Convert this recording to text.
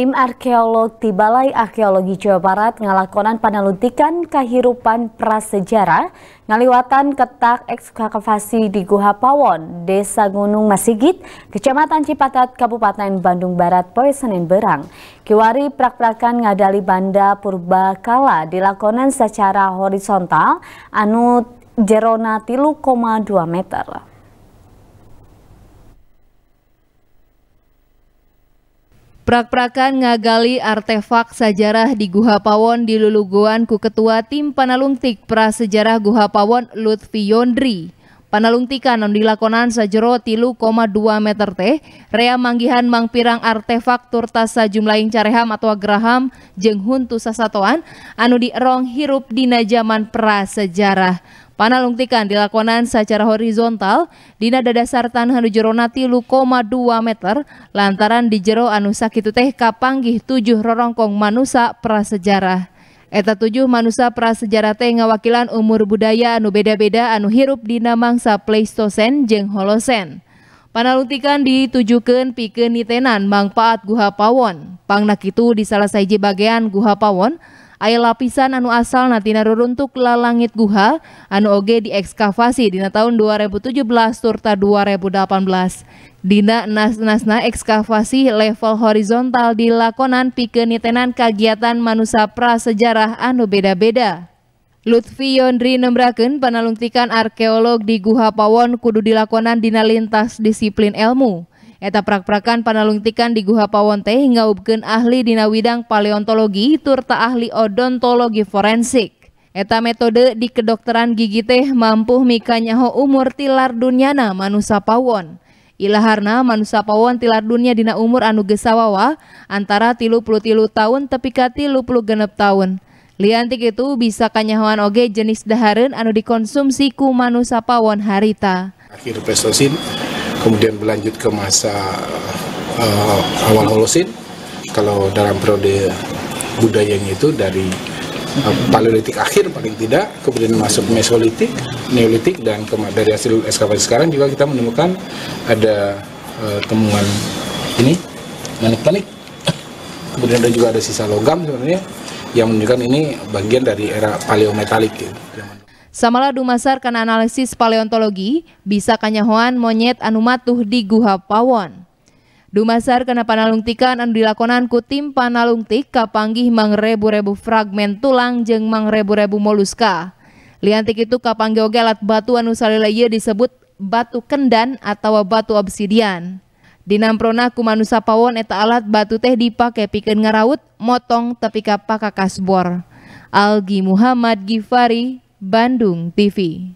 Tim arkeolog di Balai Arkeologi Jawa Barat ngelakonan panelutikan kehidupan prasejarah ngaliwatan ketak ekskavasi di Guha Pawon, Desa Gunung Masigit, Kecamatan Cipatat, Kabupaten Bandung Barat, Poe Senin Berang. Kiwari prak-prakan ngadali banda purbakala dilakonan secara horizontal anu jerona tilu koma meter. Prak-prakan ngagali artefak sejarah di Guha Pawon di Luluguan ku Ketua Tim Panalungtik Prasejarah Guha Pawon Lutfi Yondri. Panalungtikan yang dilakonan sejero tilu dua meter teh, rea manggihan mangpirang artefak turtas jumlahing careham atau Graham jeng huntu sasatoan anu dierong hirup dina jaman prasejarah. Panalungtikan dilakonan secara horizontal dina dasar tanah jerona lu, koma dua meter lantaran di jero anu sakitu teh kapanggih tujuh rorongkong manusia prasejarah. Eta tujuh manusia prasejarah teh ngawakilan umur budaya anu beda-beda anu hirup dina mangsa Pleistosen jeng Holosen. Panalutikan ditujukan pikir nitenan manfaat guha pawon. Pangnak itu di salah saiji bagian guha pawon, Ay lapisan anu asal natina reruntuk la langit guha anu oge diekskavasi dina tahun 2017 serta 2018. Dina nas-nasna ekskavasi level horizontal di lakonan pikenitenan kagiatan manusia prasejarah anu beda-beda. Lutfi Yondri nembraken panalungtikan arkeolog di Guha Pawon kudu dilakonan dina lintas disiplin ilmu. Eta prak-prakan panalungtikan di Guha Pawonte ngaubkeun ahli dina widang paleontologi turta ahli odontologi forensik. Eta metode di kedokteran gigi teh mampu mikanyaho umur tilar dunyana manusia pawon. Ilaharna manusia pawon tilar dunia dina umur anu gesawawa antara tilu puluh tilu tahun tepika ka tilu puluh genep tahun. Liantik itu bisa kanyahoan oge jenis daharen anu dikonsumsi ku manusia pawon harita. Akhir pestosin kemudian berlanjut ke masa uh, awal Holosin kalau dalam periode budayanya itu dari uh, Paleolitik akhir paling tidak kemudian masuk Mesolitik, Neolitik dan dari hasil ekskavasi sekarang juga kita menemukan ada uh, temuan ini manik-manik kemudian ada juga ada sisa logam sebenarnya yang menunjukkan ini bagian dari era paleometalik gitu. Samala Dumasar karena analisis paleontologi, bisa kanyahoan monyet anumatuh di Guha Pawon. Dumasar karena panalungtikan anu dilakonan ku tim panalungtik kapanggih mangrebu-rebu fragmen tulang jeng mangrebu-rebu moluska. Liantik itu kapanggih oge alat batu anu salila disebut batu kendan atau batu obsidian. Dinamprona ku manusia pawon eta alat batu teh dipake piken ngeraut, motong tapi ka kasbor. Algi Muhammad Gifari Bandung TV